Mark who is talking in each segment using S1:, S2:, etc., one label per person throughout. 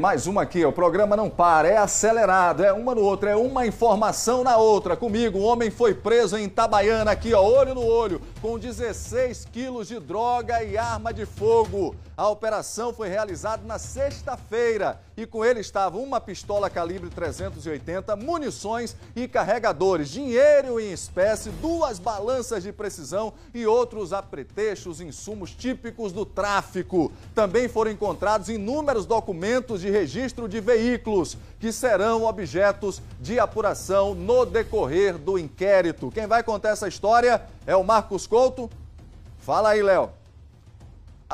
S1: Mais uma aqui, o programa não para, é acelerado, é uma no outro, é uma informação na outra. Comigo, um homem foi preso em Itabaiana, aqui ó, olho no olho, com 16 quilos de droga e arma de fogo. A operação foi realizada na sexta-feira e com ele estava uma pistola calibre 380, munições e carregadores, dinheiro em espécie, duas balanças de precisão e outros apretextos, insumos típicos do tráfico. Também foram encontrados inúmeros documentos de registro de veículos, que serão objetos de apuração no decorrer do inquérito. Quem vai contar essa história é o Marcos Couto. Fala aí, Léo.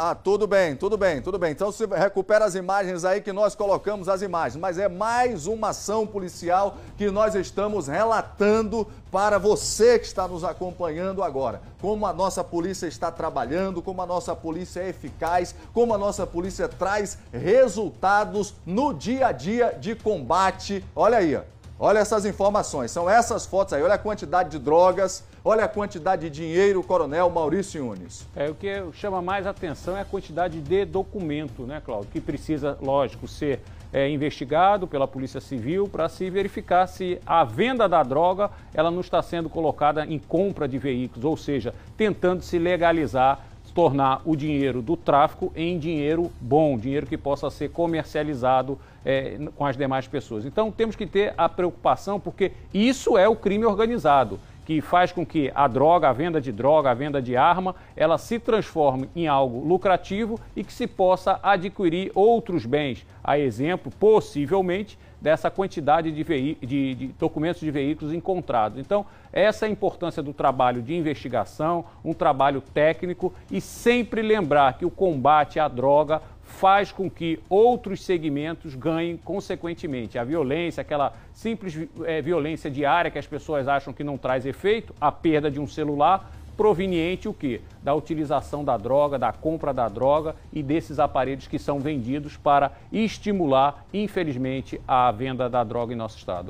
S1: Ah, tudo bem, tudo bem, tudo bem. Então se recupera as imagens aí que nós colocamos as imagens, mas é mais uma ação policial que nós estamos relatando para você que está nos acompanhando agora. Como a nossa polícia está trabalhando, como a nossa polícia é eficaz, como a nossa polícia traz resultados no dia a dia de combate. Olha aí, ó. Olha essas informações, são essas fotos aí. Olha a quantidade de drogas, olha a quantidade de dinheiro, Coronel Maurício Yunes.
S2: É, o que chama mais atenção é a quantidade de documento, né, Claudio? Que precisa, lógico, ser é, investigado pela Polícia Civil para se verificar se a venda da droga ela não está sendo colocada em compra de veículos, ou seja, tentando se legalizar tornar o dinheiro do tráfico em dinheiro bom, dinheiro que possa ser comercializado é, com as demais pessoas. Então temos que ter a preocupação, porque isso é o crime organizado que faz com que a droga, a venda de droga, a venda de arma, ela se transforme em algo lucrativo e que se possa adquirir outros bens, a exemplo, possivelmente, dessa quantidade de, de, de, documentos de veículos encontrados. Então, essa é a importância do trabalho de investigação, um trabalho técnico e sempre lembrar que o combate à droga faz com que outros segmentos ganhem consequentemente. A violência, aquela simples é, violência diária que as pessoas acham que não traz efeito, a perda de um celular proveniente o quê? Da utilização da droga, da compra da droga e desses aparelhos que são vendidos para estimular, infelizmente, a venda da droga em nosso estado.